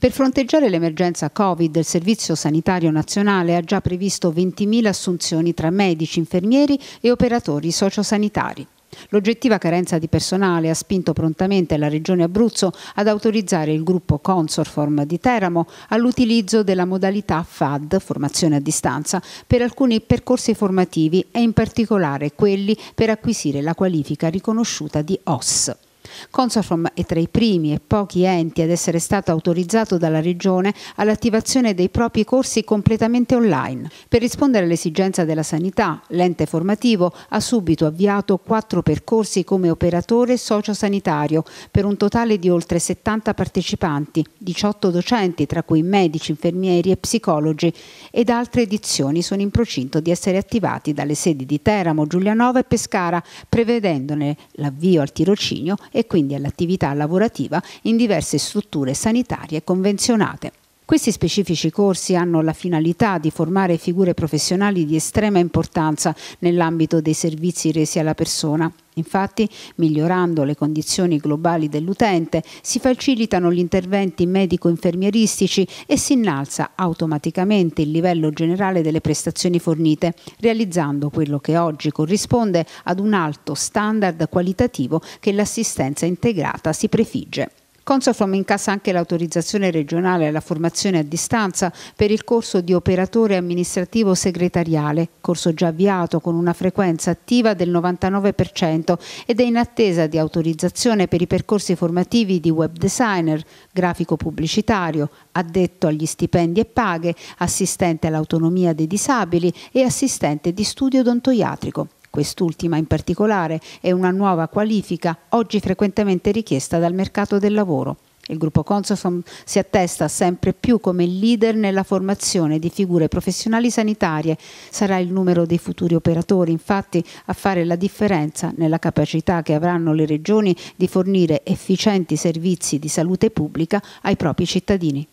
Per fronteggiare l'emergenza Covid, il Servizio Sanitario Nazionale ha già previsto 20.000 assunzioni tra medici, infermieri e operatori sociosanitari. L'oggettiva carenza di personale ha spinto prontamente la Regione Abruzzo ad autorizzare il gruppo Consorform di Teramo all'utilizzo della modalità FAD, formazione a distanza, per alcuni percorsi formativi e in particolare quelli per acquisire la qualifica riconosciuta di OS. Consoform è tra i primi e pochi enti ad essere stato autorizzato dalla Regione all'attivazione dei propri corsi completamente online. Per rispondere all'esigenza della sanità, l'ente formativo ha subito avviato quattro percorsi come operatore sociosanitario per un totale di oltre 70 partecipanti, 18 docenti tra cui medici, infermieri e psicologi ed altre edizioni sono in procinto di essere attivati dalle sedi di Teramo, Giulianova e Pescara, prevedendone l'avvio al tirocinio e e quindi all'attività lavorativa in diverse strutture sanitarie convenzionate. Questi specifici corsi hanno la finalità di formare figure professionali di estrema importanza nell'ambito dei servizi resi alla persona. Infatti, migliorando le condizioni globali dell'utente, si facilitano gli interventi medico-infermieristici e si innalza automaticamente il livello generale delle prestazioni fornite, realizzando quello che oggi corrisponde ad un alto standard qualitativo che l'assistenza integrata si prefigge. Consoform incassa anche l'autorizzazione regionale alla formazione a distanza per il corso di operatore amministrativo segretariale, corso già avviato con una frequenza attiva del 99% ed è in attesa di autorizzazione per i percorsi formativi di web designer, grafico pubblicitario, addetto agli stipendi e paghe, assistente all'autonomia dei disabili e assistente di studio odontoiatrico. Quest'ultima in particolare è una nuova qualifica oggi frequentemente richiesta dal mercato del lavoro. Il gruppo Consofam si attesta sempre più come leader nella formazione di figure professionali sanitarie. Sarà il numero dei futuri operatori, infatti, a fare la differenza nella capacità che avranno le regioni di fornire efficienti servizi di salute pubblica ai propri cittadini.